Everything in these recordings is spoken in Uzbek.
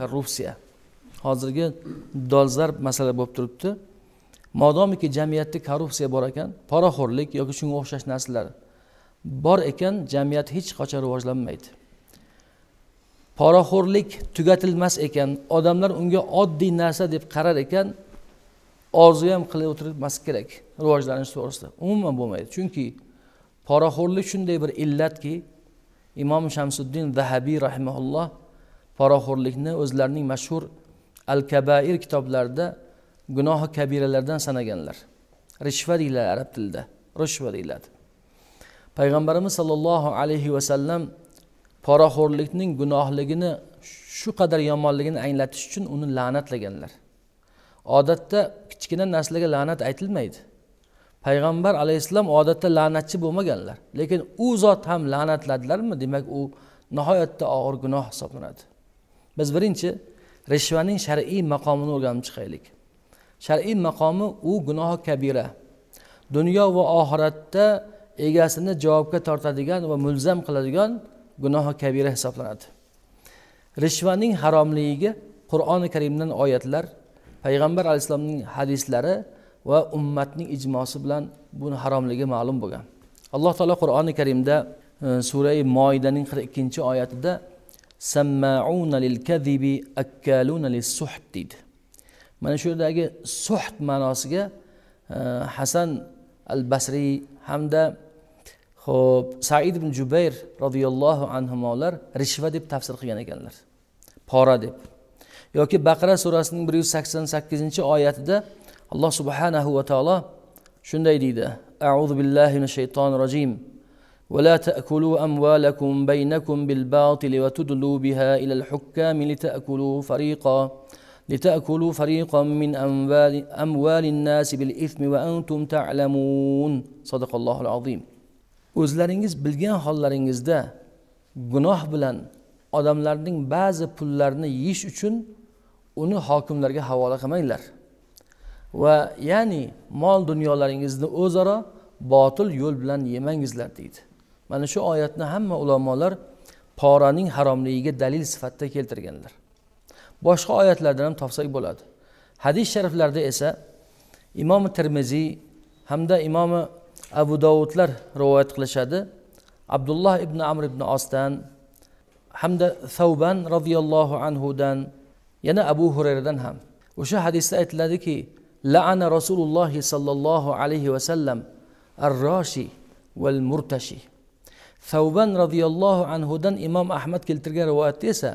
korrupsiya hozirgi dolzarb masala bo'lib turibdi modomiki jamiyatda korrupsiya bor ekan poraxo'rlik yoki shunga o'xshash narsalar bor ekan jamiyat hech qachon rivojlanmaydi poraxo'rlik tugatilmas ekan odamlar unga oddiy narsa deb qarar ekan orzu ham o'tirmas kerak rivojlanish to'g'risida umuman bo'lmaydi chunki poraxo'rlik shunday bir illatki imom shamsuddin zahabiy rahimaulloh poraxo'rlikni o'zlarining mashhur al kabair kitoblarida gunohi kabiralardan sanaganlar rishva deyiladi arab tilida rishva deyiladi payg'ambarimiz sollallohu alayhi vasallam poraxo'rlikning gunohligini shu qadar yomonligini anglatish uchun uni la'natlaganlar odatda kichkina narsalarga la'nat aytilmaydi payg'ambar alayhissalom odatda la'natchi bo'lmaganlar lekin u zot ham la'natladilarmi demak u nihoyatda og'ir gunoh hisoblanadi biz birinchi rishvaning shar'iy maqomini o'rganib chiqaylik shar'iy maqomi u gunohi kabira dunyo va oxiratda egasini javobga tortadigan va mulzam qiladigan gunohi kabira hisoblanadi rishvaning haromligiga qur'oni karimdan oyatlar payg'ambar alayhissalomning hadislari va ummatning ijmosi bilan buni haromligi ma'lum bo'lgan alloh taolo qur'oni karimda e, sura moidaning qirq ikkinchi oyatida sammauna deydi mana shu yerdagi suht ma'nosiga e, hasan al basriy hamda ho'p said ibn jubayr roziyallohu anhular rishva deb tafsir qilgan ekanlar pora deb yoki baqara surasining bir yuz sakson sakkizinchi oyatida alloh subhanahu va taolo shunday deydi أعوذ بالله من الشيطان الرجيم ولا تأكلوا أموالكم بينكم بالباطل وتدلوا بها إلى الحكام لتأكلوا فريقا لتأكلوا فريقا من أموال, أموال الناس بالإثم وأنتم تعلمون صدق الله العظيم o'zlaringiz bilgan hollaringizda gunoh bilan odamlarning ba'zi pullarini yeyish uchun uni hokimlarga havola qilmanglar va ya'ni mol dunyolaringizni o'zaro botil yo'l bilan yemangizlar deydi mana shu oyatni hamma ulamolar poraning haromligiga dalil sifatida keltirganlar boshqa oyatlardan ham topsak bo'ladi hadis shariflarda esa imom termiziy hamda imomi abu dovudlar rivoyat qilishadi abdulloh ibn amr ibn osdan hamda savban roziyallohu anhudan yana abu hurayradan ham o'sha hadisda aytiladiki laana rasulullohi sollallohu alayhi vasallam arroshi val murtashi savban roziyallohu anhudan imom ahmad keltirgan rivoyatda esa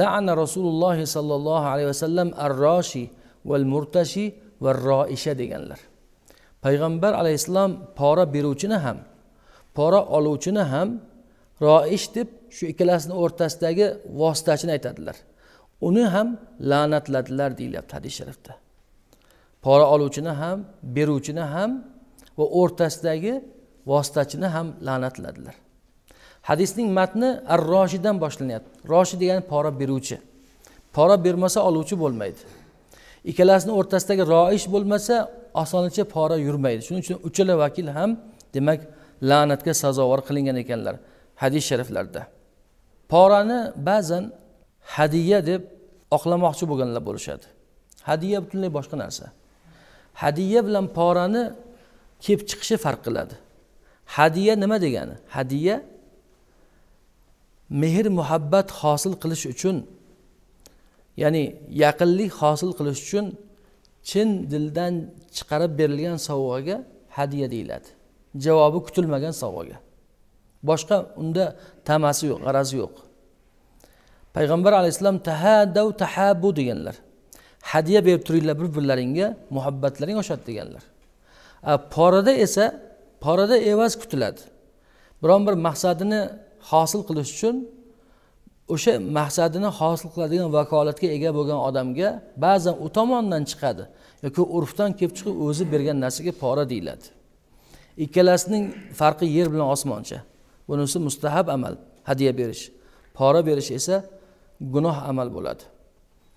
laana rasulullohi sollallohu alayhi vasallam arroshi val murtashi va roisha deganlar payg'ambar alayhissalom pora beruvchini ham pora oluvchini ham roish deb shu ikkalasini o'rtasidagi vositachini aytadilar uni ham la'natladilar deyilyapti hadis sharifda pora oluvchini ham beruvchini ham va o'rtasidagi vositachini ham la'natladilar hadisning matni ar roshidan boshlanyapti roshi degani pora beruvchi pora bermasa oluvchi bo'lmaydi ikkalasini o'rtasidagi roish bo'lmasa osonlicha pora yurmaydi shuning uchun uchala vakil ham demak la'natga sazovor qilingan ekanlar hadis shariflarda porani ba'zan hadiya deb oqlamoqchi bo'lganlar bo'lishadi hadiya butunlay boshqa narsa hadiya bilan porani kelib chiqishi farq qiladi hadiya nima degani hadiya mehr muhabbat hosil qilish uchun ya'ni yaqinlik hosil qilish uchun chin dildan chiqarib berilgan sovg'aga hadya deyiladi javobi kutilmagan sovg'aga boshqa unda tamasi yo'q g'arazi yo'q payg'ambar alayhissalom tahadav tahabu deganlar hadya berib turinglar bir birlaringga muhabbatlaring oshadi deganlar porada esa porada evaz kutiladi biron bir maqsadini hosil qilish uchun o'sha maqsadini hosil qiladigan vakolatga ega bo'lgan odamga ba'zan u tomondan chiqadi yoki urfdan kelib chiqib o'zi bergan narsaga pora deyiladi ikkalasining farqi yer bilan osmoncha bunisi mustahab amal hadya berish pora berish esa gunoh amal bo'ladi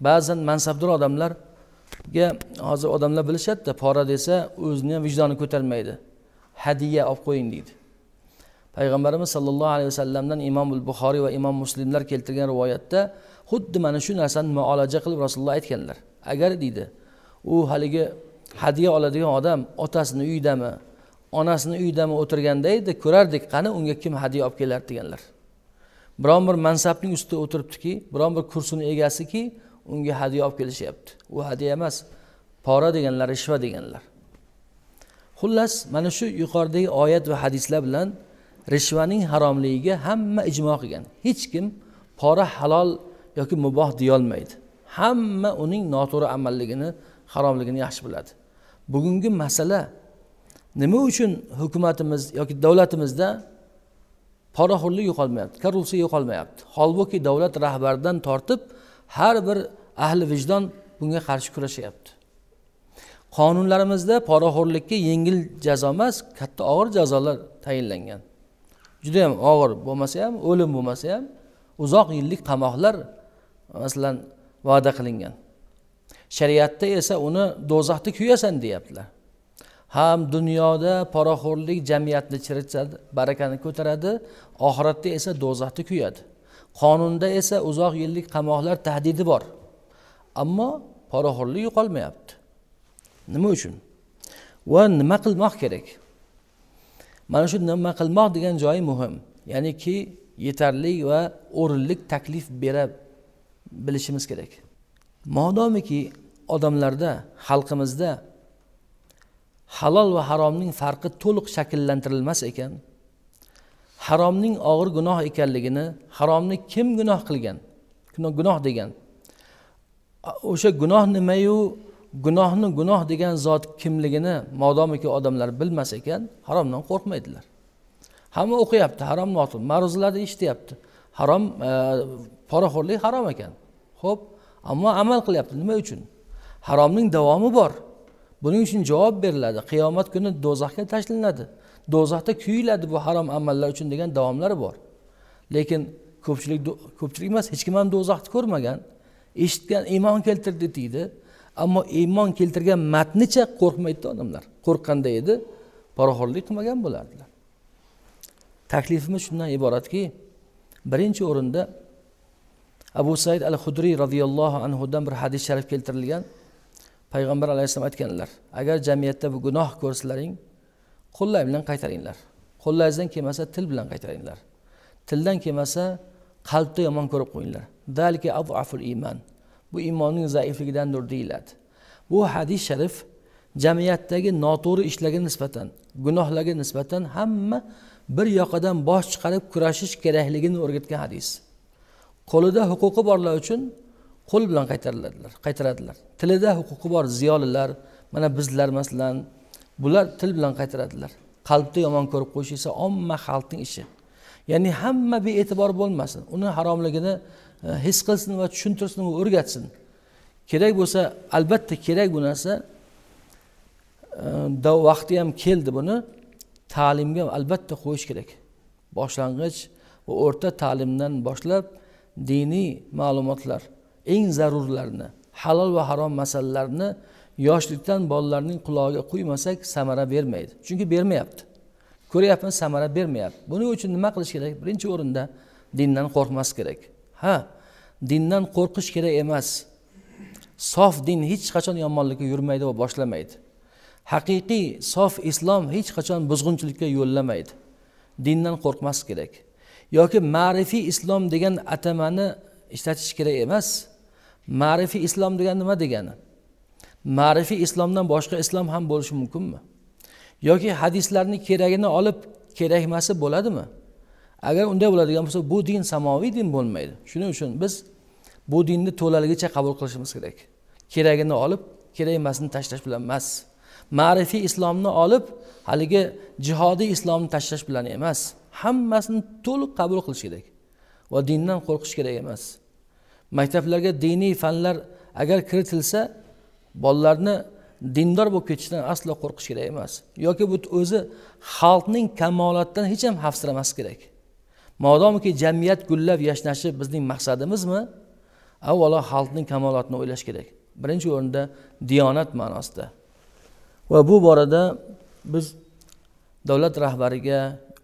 ba'zan mansabdor odamlarga hozir odamlar bilishadida pora desa o'zini ham vijdoni ko'tarmaydi hadya olib qo'ying deydi payg'ambarimiz sollallohu alayhi vasallamdan imom buxoriy va imom muslimlar keltirgan rivoyatda xuddi mana shu narsani muolaja qilib rasululloh aytganlar agar deydi u haligi hadya oladigan odam otasini uyidami onasini uyidami o'tirganda edi ko'rardik qani unga kim hadya olib kelardi deganlar biron bir mansabning ustida o'tiribdiki biron bir kursini egasiki unga hadya olib kelishyapti u hadya emas pora deganlar rishva deganlar xullas mana shu yuqoridagi oyat va hadislar bilan rishvaning haromligiga hamma ijmo qilgan hech kim pora halol yoki muboh deyolmaydi hamma uning noto'g'ri amalligini haromligini yaxshi biladi bugungi masala nima uchun hukumatimiz yoki davlatimizda poraxo'rlik yo'qolmayapti korrupsiya yo'qolmayapti holbuki davlat rahbaridan tortib har bir ahli vijdon bunga qarshi kurashyapti qonunlarimizda poraxo'rlikka yengil jazo emas katta og'ir jazolar tayinlangan juda yam og'ir bo'lmasa ham o'lim bo'lmasa ham uzoq yillik qamoqlar masalan va'da qilingan shariatda esa uni do'zaxda kuyasan deyaptilar ham dunyoda poraxo'rlik jamiyatni chiritadi barakani ko'taradi oxiratda esa do'zaxda kuyadi qonunda esa uzoq yillik qamoqlar tahdidi bor ammo poraxo'rlik yo'qolmayapti nima uchun va nima qilmoq kerak mana shu nima qilmoq degan joyi muhim ya'niki yetarli va o'rinli taklif bera bilishimiz kerak modomiki odamlarda xalqimizda halol va haromning farqi to'liq shakllantirilmas ekan haromning og'ir gunoh ekanligini haromni kim gunoh qilgan gunoh degan o'sha gunoh nimayu gunohni gunoh degan zot kimligini modomiki odamlar bilmas ekan haromdan qo'rqmaydilar hamma o'qiyapti harom noto'g'ri ma'ruzalarni eshityapti harom e, poraxo'rlik harom ekan ho'p ammo amal qilyapti nima uchun haromning davomi bor buning uchun javob beriladi qiyomat kuni do'zaxga tashlanadi do'zaxda kuyiladi bu harom amallar uchun degan davomlari bor lekin ko'pchilik ko'pchilik emas hech kim ham do'zaxni ko'rmagan eshitgan iymon keltirdi deydi ammo iymon keltirgan matnicha qo'rqmaydida odamlar qo'rqqanda edi poraxo'rlik qilmagan bo'lardilar taklifimiz shundan iboratki birinchi o'rinda abu said al hudriy roziyallohu anhudan bir hadis sharif keltirilgan payg'ambar alayhissalom aytganlar agar jamiyatda bu gunoh ko'rsalaring qo'llar bilan qaytaringlar qo'llaringizdan kelmasa til bilan qaytaringlar tildan kelmasa qalbda yomon ko'rib qo'yinglar dalki iymon bu iymonning zaifligidandir deyiladi bu hadis sharif jamiyatdagi noto'g'ri ishlarga nisbatan gunohlarga nisbatan hamma bir yoqadan bosh chiqarib kurashish kerakligini o'rgatgan hadis qo'lida huquqi borlar uchun qo'l bilan qaytariladilar qaytaradilar tilida huquqi bor ziyolilar mana bizlar masalan bular til bilan qaytaradilar qalbda yomon ko'rib qo'yish esa omma xalqning ishi ya'ni hamma bee'tibor bo'lmasin uni haromligini E, his qilsin va tushuntirsin va o'rgatsin kerak bo'lsa albatta kerak bu narsa e, vaqti ham keldi buni ta'limga albatta qo'yish kerak boshlang'ich va o'rta ta'limdan boshlab diniy ma'lumotlar eng zarurlarini halol va harom masalalarni yoshlikdan bolalarning qulog'iga quymasak samara bermaydi chunki bermayapti ko'ryapmiz samara bermayapti buning uchun nima qilish kerak birinchi o'rinda dindan qo'rqmaslik kerak ha dindan qo'rqish kerak emas sof din hech qachon yomonlikka yurmaydi va boshlamaydi haqiqiy sof islom hech qachon buzg'unchilikka yo'llamaydi dindan qo'rqmaslik kerak yoki ma'rifiy islom degan atamani ishlatish kerak emas ma'rifiy islom degan nima degani ma'rifiy islomdan boshqa islom ham bo'lishi mumkinmi yoki hadislarni keragini olib kerakmasi bo'ladimi agar unday bo'ladigan bo'lsa bu din samoviy din bo'lmaydi shuning uchun biz bu dinni to'laligicha qabul qilishimiz kerak keragini olib kerak emasini tashlash bilan emas ma'rifiy islomni olib haligi jihodiy islomni tashlash bilan emas hammasini to'liq qabul qilish kerak va dindan qo'rqish kerak emas maktablarga diniy fanlar agar kiritilsa bolalarni dindor bo'lib ketishdan aslo qo'rqish kerak emas yoki bu o'zi xalqning kamolatdan hech ham xavfsiramas kerak modomiki jamiyat gullab yashnashi bizning maqsadimizmi avvalo xalqning kamolotini o'ylash kerak birinchi o'rinda diyonat ma'nosida va bu borada biz davlat rahbariga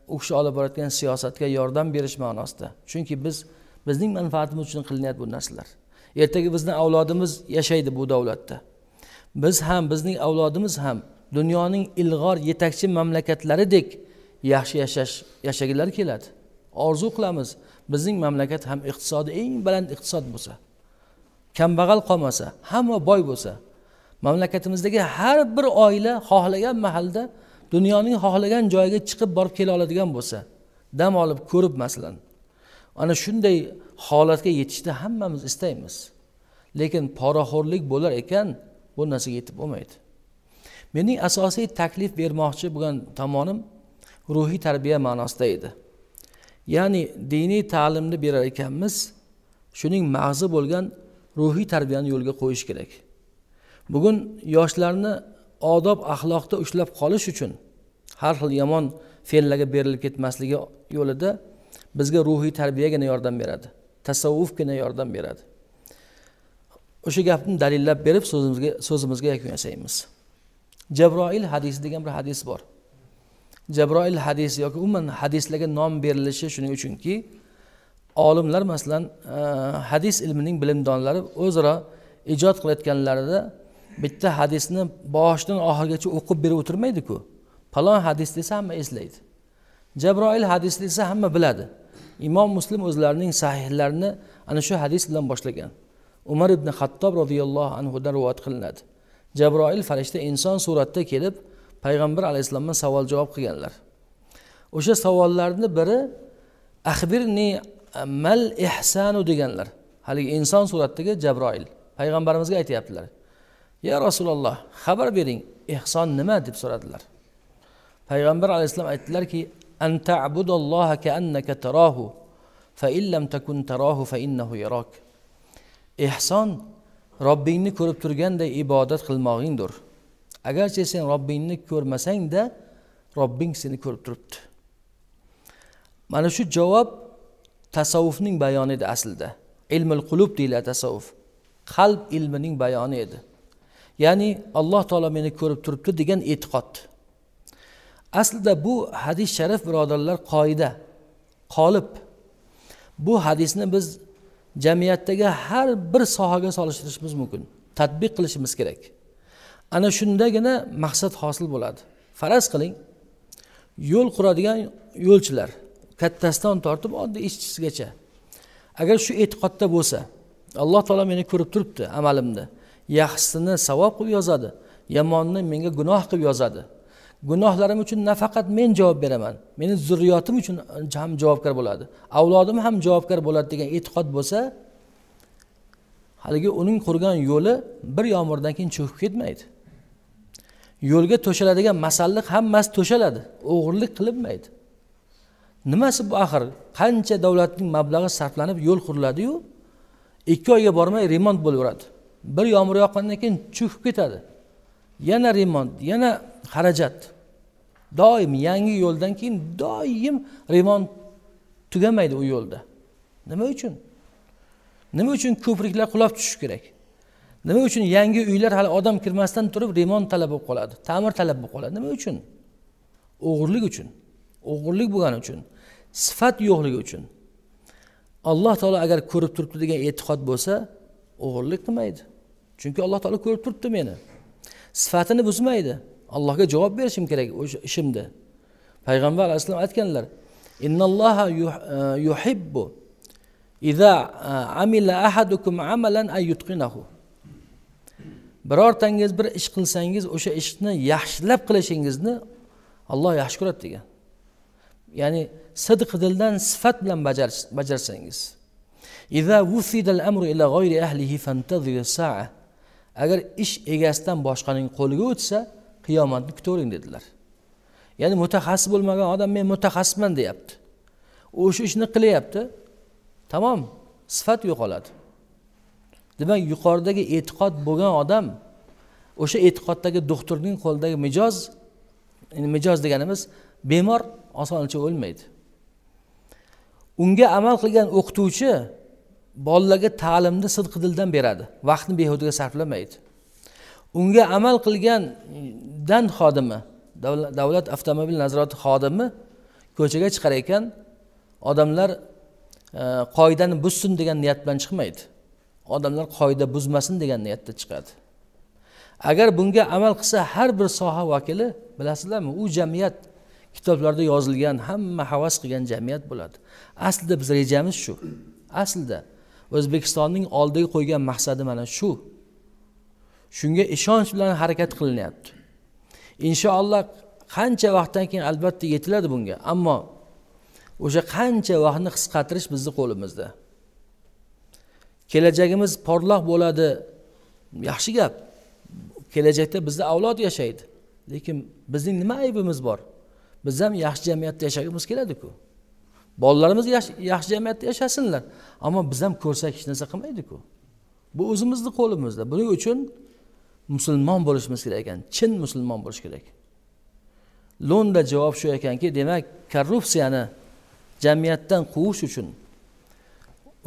u kishi olib borayotgan siyosatga yordam berish ma'nosida chunki biz bizning manfaatimiz uchun qilinyapti bu narsalar ertaga bizni avlodimiz yashaydi bu davlatda biz ham bizning avlodimiz ham dunyoning ilg'or yetakchi mamlakatlaridek yaxshi yashash yashagilari keladi orzu qilamiz bizning mamlakat ham iqtisodi eng baland iqtisod bo'lsa kambag'al qolmasa hamma boy bo'lsa mamlakatimizdagi har bir oila xohlagan mahalda dunyoning xohlagan joyiga chiqib borib kela oladigan bo'lsa dam olib ko'rib masalan ana shunday holatga yetishni hammamiz istaymiz lekin poraxo'rlik bo'lar ekan bu narsaga yetib bo'lmaydi mening asosiy taklif bermoqchi bo'lgan tomonim ruhiy tarbiya ma'nosida edi ya'ni diniy ta'limni berar ekanmiz shuning mag'zi bo'lgan ruhiy tarbiyani yo'lga qo'yish kerak bugun yoshlarni odob axloqda ushlab qolish uchun har xil yomon fe'llarga berilib ketmasligi yo'lida bizga ruhiy tarbiyagina yordam beradi tasavvufgina yordam beradi o'sha gapni dalillab berib so'zimizga so'zimizga yakun yasaymiz jabroil hadisi degan bir hadis bor jabroil hadisi yoki umuman hadislarga nom berilishi shuning uchunki olimlar masalan e, hadis ilmining bilimdonlari o'zaro ijod qilayotganlarida bitta hadisni boshidan oxirigacha o'qib berib o'tirmaydiku falon hadis desa hamma eslaydi jabroil hadisi desa hamma biladi imom muslim o'zlarining sahihlarini ana shu hadis bilan boshlagan umar ibn xattob roziyallohu anhudan rivoyat qilinadi jabroil farishta inson suratda kelib payg'ambar alayhissalomdan savol javob qilganlar o'sha savollarni biri ahbirni mal ehsanu deganlar haligi inson suratdagi jabroil payg'ambarimizga aytyaptilar ya rasululloh xabar bering ehson nima deb so'radilar payg'ambar alayhissalom aytdilarki ta'budalloha kaannaka tarahu fa illam takun tarahu fa innahu yarak ehson robbingni ko'rib turganday ibodat qilmog'ingdir agarchi sen robbingni ko'rmasangda robbing seni ko'rib turibdi mana shu javob tasavvufning bayoni edi aslida ilmil qulub deyiladi tasavvuf qalb ilmining bayoni edi ya'ni alloh taolo meni ko'rib turibdi degan e'tiqod aslida bu hadis sharif birodarlar qoida qolib bu hadisni biz jamiyatdagi har bir sohaga solishtirishimiz mumkin tadbiq qilishimiz kerak ana shundagina maqsad hosil bo'ladi faraz qiling yo'l quradigan yo'lchilar kattasidan tortib oddiy ishchisigacha agar shu e'tiqodda bo'lsa alloh taolo meni ko'rib turibdi amalimni yaxshisini savob qilib yozadi yomonni menga gunoh qilib yozadi gunohlarim uchun nafaqat men javob beraman meni zurriyotim uchun ham javobgar bo'ladi avlodim ham javobgar bo'ladi degan e'tiqod bo'lsa haligi uning qurgan yo'li bir yomg'irdan keyin cho'kib ketmaydi yo'lga to'shaladigan masalliq hammasi to'shaladi o'g'irlik qilinmaydi nimasi bu axir qancha davlatning mablag'i sarflanib yo'l quriladiyu ikki oyga bormay remont bo'laveradi bir yomg'ir yoqqandan keyin cho'kib ketadi yana remont yana xarajat doim yangi yo'ldan keyin doim remont tugamaydi u yo'lda nima uchun nima uchun ko'priklar qulab tushishi kerak nima uchun yangi uylar hali odam kirmasdan turib remont talab bo'lib qoladi ta'mir talab bo'lib qoladi nima uchun o'g'irlik uchun o'g'irlik bo'lgani uchun sifat yo'qligi uchun alloh taolo agar ko'rib turibdi degan e'tiqod bo'lsa o'g'irlik qilmaydi chunki alloh taolo ko'rib turibdi meni sifatini buzmaydi allohga javob berishim kerak o'sha ishimni payg'ambar alayhissalom aytganlar innalloha yuhibbu ida amila ahadukum amalan ayyutqinahu birortangiz bir ish qilsangiz o'sha ishni yaxshilab qilishingizni alloh yaxshi ko'radi degan ya'ni sidq dildan sifat bilan bajarsangiz agar ish egasidan boshqaning qo'liga o'tsa qiyomatni kutavering dedilar ya'ni mutaxassis bo'lmagan odam men mutaxassisman deyapti o'sha ishni qilyapti tamom sifat yo'qoladi demak yuqoridagi e'tiqod bo'lgan odam o'sha e'tiqoddagi doktorning qo'lidagi mijoz mijoz deganimiz bemor osoncha o'lmaydi unga amal qilgan o'qituvchi bolalarga ta'limni sidqi dildan beradi vaqtni behudaga sarflamaydi unga amal qilgan e, dan xodimi davlat avtomobil nazorati xodimi ko'chaga chiqar ekan odamlar e, qoidani buzsin degan niyat bilan chiqmaydi odamlar qoida buzmasin degan niyatda chiqadi agar bunga amal qilsa har bir soha vakili bilasizlarmi u jamiyat kitoblarda yozilgan hamma havas qilgan jamiyat bo'ladi aslida biz rejamiz shu aslida o'zbekistonning oldiga qo'ygan maqsadi mana shu shunga ishonch bilan harakat qilinyapti inshaalloh qancha vaqtdan keyin albatta yetiladi bunga ammo o'sha qancha vaqtni qisqartirish bizni qo'limizda kelajagimiz porloq bo'ladi yaxshi gap kelajakda bizni avlod yashaydi lekin bizning nima aybimiz bor biz ham yaxshi jamiyatda yashagimiz keladiku bolalarimiz yaxshi jamiyatda yashasinlar ammo biz ham ko'rsak hech narsa qilmaydiku bu o'zimizni qo'limizda buning uchun musulmon bo'lishimiz kerak ekan chin musulmon bo'lish kerak lo'nda javob shu ekanki demak korrupsiyani jamiyatdan quvish uchun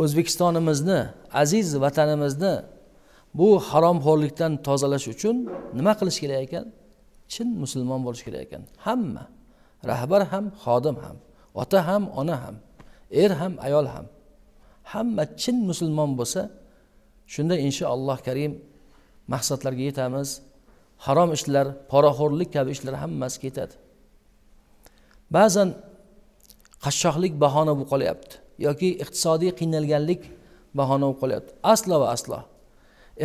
o'zbekistonimizni aziz vatanimizni bu haromxo'rlikdan tozalash uchun nima qilish kerak ekan chin musulmon bo'lish kerak ekan hamma rahbar ham xodim ham ota ham ona ham er ham ayol ham hamma chin musulmon bo'lsa shunda inshaalloh karim maqsadlarga yetamiz harom ishlar poraxo'rlik kabi ishlar hammasi ketadi ba'zan qashshoqlik bahona bo'lib qolyapti yoki iqtisodiy qiynalganlik bahona bo'lib qolyapti aslo va aslo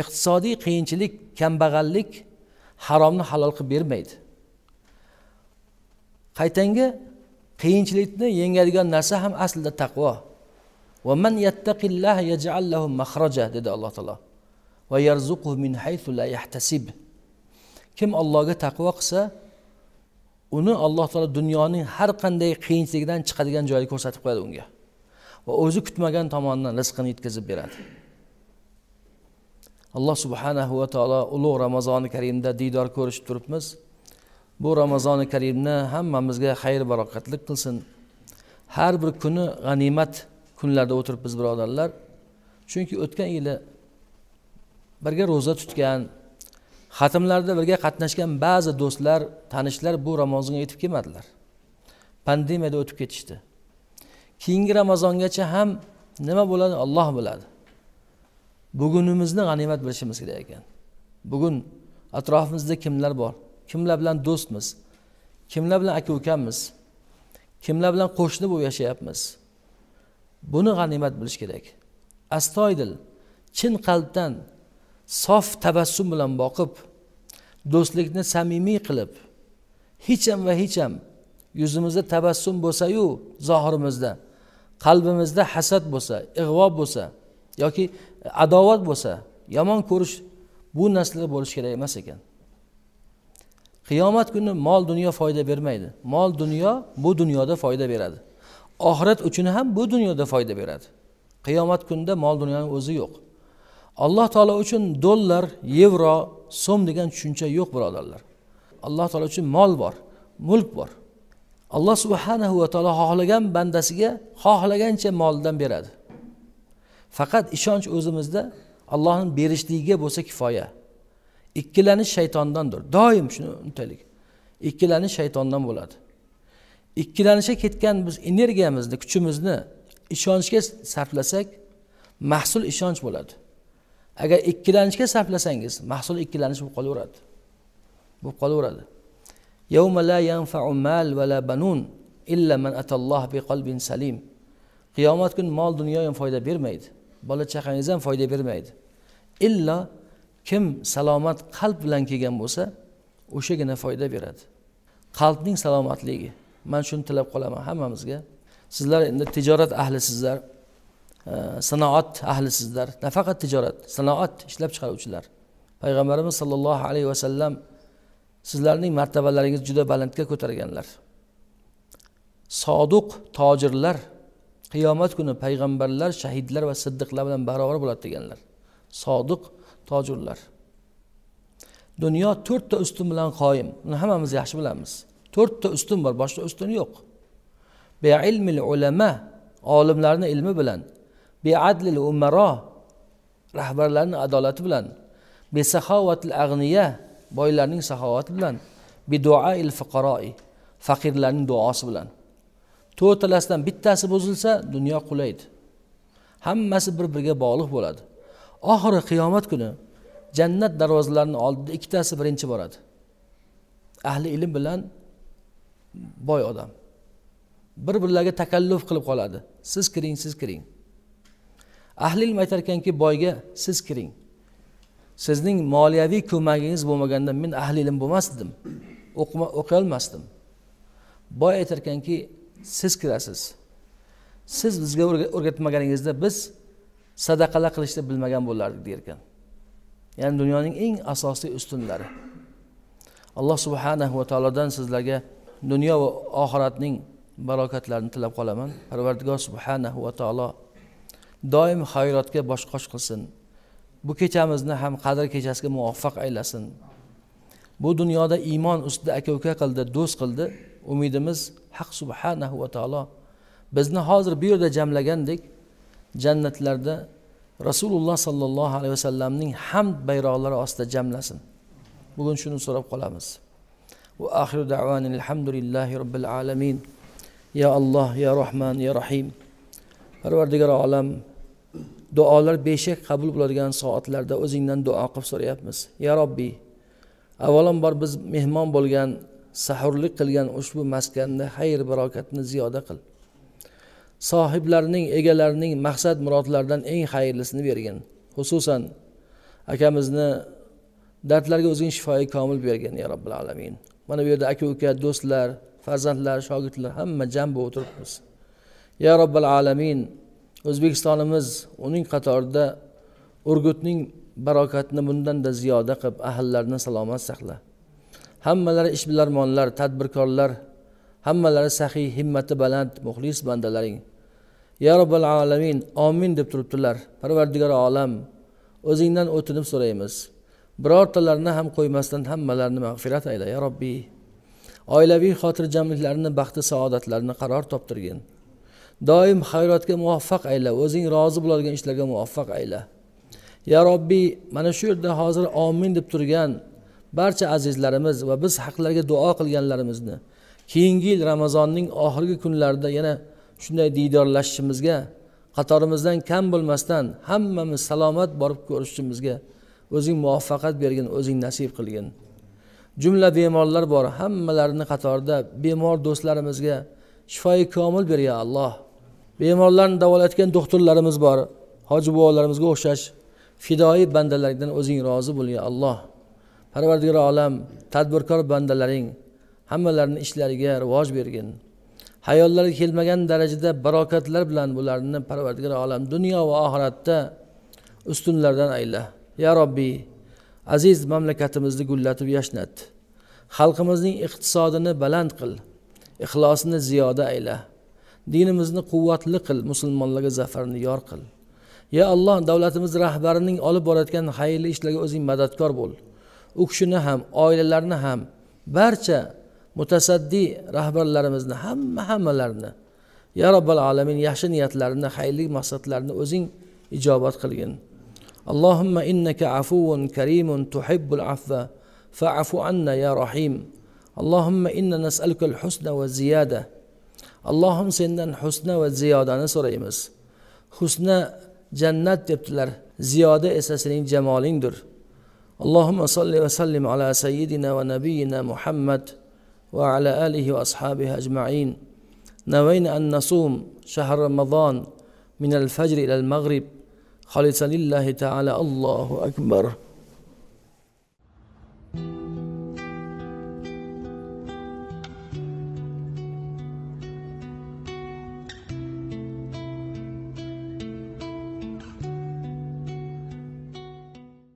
iqtisodiy qiyinchilik kambag'allik haromni halol qilib bermaydi qaytanga qiyinchilikni yengadigan narsa ham aslida taqvo dedi alloh taolo va min haythu la yahtasib kim allohga taqvo qilsa uni alloh taolo dunyoning har qanday qiyinchiligidan chiqadigan joyni ko'rsatib qo'yadi unga va o'zi kutmagan tomondan rizqini yetkazib beradi alloh subhanahu va taolo ulug' ramazoni karimda diydor ko'rishib turibmiz bu ramazoni karimni hammamizga xayr barokatlik qilsin har bir kuni g'animat kunlarda o'tiribmiz birodarlar chunki o'tgan yili birga ro'za tutgan xatmlarda birga qatnashgan ba'zi do'stlar tanishlar bu ramazonga yetib kelmadilar pandemiyada o'tib ketishdi keyingi ramazongacha ham nima bo'ladi olloh biladi bugunimizni g'animat bilishimiz kerak ekan bugun atrofimizda kimlar bor kimlar bilan do'stmiz kimlar bilan aka ukamiz kimlar bilan qo'shni bo'lib yashayapmiz buni g'animat bilish kerak astoydil chin qalbdan sof tabassum bilan boqib do'stlikni samimiy qilib hecham va hecham yuzimizda tabassum bo'lsayu zohirimizda qalbimizda hasad bo'lsa ig'vo bo'lsa yoki adovat bo'lsa yomon ko'rish bu narsalar bo'lishi kerak emas ekan qiyomat kuni mol dunyo foyda bermaydi mol dunyo bu dunyoda foyda beradi oxirat uchun ham bu dunyoda foyda beradi qiyomat kunida mol dunyoni o'zi yo'q alloh taolo uchun dollar yevro so'm degan tushuncha yo'q birodarlar alloh taolo uchun mol bor mulk bor alloh subhanahu va taolo xohlagan bandasiga xohlagancha molidan beradi faqat ishonch o'zimizda allohni berishligiga bo'lsa kifoya ikkilanish shaytondandir doim shuni unutaylik ikkilanish shaytondan bo'ladi ikkilanishga ketgan biz energiyamizni kuchimizni ishonchga sarflasak mahsul ishonch bo'ladi agar ikkilanishga sarflasangiz mahsul ikkilanish bo'lib qolaveradi bo'lib qolaveradi يوم لا ينفع مال ولا بنون إلا من أتى الله بقلب سليم qiyomat مال mol dunyo ham foyda bermaydi bola chaqangiz ham foyda bermaydi illo kim salomat qalb bilan kelgan bo'lsa o'shagina foyda beradi qalbning salomatligi شون shuni tilab qolaman hammamizga sizlar endi tijorat ahlisizlar e, sanoat ahlisizlar nafaqat tijorat sanoat ishlab chiqaruvchilar payg'ambarimiz sollallohu alayhi vasallam sizlarning martabalaringizni juda balandga ko'targanlar sodiq tojirlar qiyomat kuni payg'ambarlar shahidlar va siddiqlar bilan barobar bo'ladi deganlar sodiq tojirlar dunyo to'rtta ustun bilan qoyim buni hammamiz yaxshi bilamiz to'rtta ustun bor boshqa ustun yo'q beilmil ulama olimlarni ilmi bilan beadlil umaro rahbarlarni adolati bilan besahovatil ag'niya boylarning saxovati bilan il fiqaroi faqirlarning duosi bilan to'rtalasidan bittasi buzilsa dunyo qulaydi hammasi bir biriga bog'liq bo'ladi oxiri qiyomat kuni jannat darvozalarini oldida ikkitasi birinchi boradi ahli ilm bilan boy odam bir birlariga takalluf qilib qoladi siz kiring siz kiring ahli ilm aytarkanki boyga siz kiring sizning moliyaviy ko'magingiz bo'lmaganda men ahli ilm bo'lmasdim o'qiy olmasdim aytar aytarkanki siz kirasiz siz bizga o'rgatmaganingizda biz sadaqalar qilishni bilmagan bo'lardik derkan ya'ni dunyoning eng asosiy ustunlari alloh subhanahu va taolodan sizlarga dunyo va oxiratning barokatlarini tilab qolaman parvardigor subhanahu va taolo doim bosh qosh qilsin bu kechamizni ham qadr kechasiga muvaffaq aylasin bu dunyoda iymon ustida aka uka qildi do'st qildi umidimiz haq subhanahu va taolo bizni hozir bu yerda jamlagandek jannatlarda rasululloh sollallohu alayhi vasallamning hamd bayroqlari ostida jamlasin bugun shuni so'rab qolamiz alhamdulillahi robbil alamin ya alloh ya rohman ya rohim parvardigor olam duolar beshak qabul bo'ladigan soatlarda o'zingdan duo qilib so'rayapmiz ya robbiy avvalambor biz mehmon bo'lgan sahurlik qilgan ushbu maskanni xayr barokatni ziyoda qil sohiblarning egalarining maqsad murodlaridan eng xayrlisini bergin xususan akamizni dardlarga o'zing shifoyi komil bergin ya robbil alamin mana bu yerda aka uka do'stlar farzandlar shogirdlar hamma jam bo'lib o'tiribmiz ya robbil alamin o'zbekistonimiz uning qatorida urgutning barokatni bundanda ziyoda qilib ahillarni salomat saqla hammalari ishbilarmonlar tadbirkorlar hammalari sahiy himmati baland muxlis bandalaring ya robbal alamin omin deb turibdilar parvardigor olam o'zingdan o'tinib so'raymiz birortalarini ham qo'ymasdan hammalarini mag'firat ayla ya robbiy oilaviy xotirjamliklarini baxti saodatlarini qaror toptirgin doim xayrotga muvaffaq ayla o'zing rozi bo'ladigan ishlarga muvaffaq ayla ya robbiy mana shu yerda hozir omin deb turgan barcha azizlarimiz va biz haqlarga duo qilganlarimizni keyingi yil ramazonning oxirgi kunlarida yana shunday diydorlashishimizga qatorimizdan kam bo'lmasdan hammamiz salomat borib ko'rishishimizga o'zing muvaffaqat bergin o'zing nasib qilgin jumla bemorlar bor hammalarini qatorida bemor do'stlarimizga shifoyi komil ber ya alloh bemorlarni davolayotgan doktorlarimiz bor hoji buvolarimizga o'xshash fidoi bandalardan o'zing rozi bo'l ya alloh parvardigor olam tadbirkor bandalaring hammalarini ishlariga rivoj bergin hayollariga kelmagan darajada barokatlar bilan bularni parvardigor olam dunyo va oxiratda ustunlardan ayla ya robbiy aziz mamlakatimizni gullatib yashnat xalqimizning iqtisodini baland qil ixlosini ziyoda ayla dinimizni quvvatli qil musulmonlarga zafarni yor qil ya alloh davlatimiz rahbarining olib borayotgan xayrli ishlarga o'zing madadkor bo'l u kishini ham oilalarni ham barcha mutasaddiy rahbarlarimizni hamma hammalarini ya robbil alamin yaxshi niyatlarini xayrli maqsadlarini o'zing ijobat qilgin allohimma innaka afuvun karimun tuhibbul afva fa'fu anna ya rohim اللهم إنا husna الحسن والزيادة allohim sendan husna va ziyodani so'raymiz husna jannat debdilar ziyoda esa sening jamolingdir allohimma solli va sallim ala sayyidina va nabiyina muhammad va ala alihi va ashabihi ajmain نوينا أن نصوم شهر رمضان من الفجر إلى المغرب خالصا لله تعالى الله أكبر